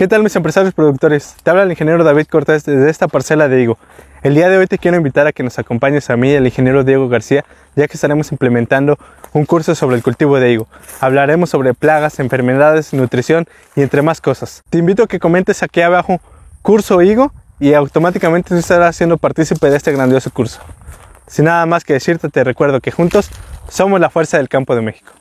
¿Qué tal mis empresarios productores? Te habla el ingeniero David Cortés desde esta parcela de Higo. El día de hoy te quiero invitar a que nos acompañes a mí y al ingeniero Diego García, ya que estaremos implementando un curso sobre el cultivo de higo. Hablaremos sobre plagas, enfermedades, nutrición y entre más cosas. Te invito a que comentes aquí abajo curso higo y automáticamente estarás siendo partícipe de este grandioso curso. Sin nada más que decirte, te recuerdo que juntos somos la fuerza del campo de México.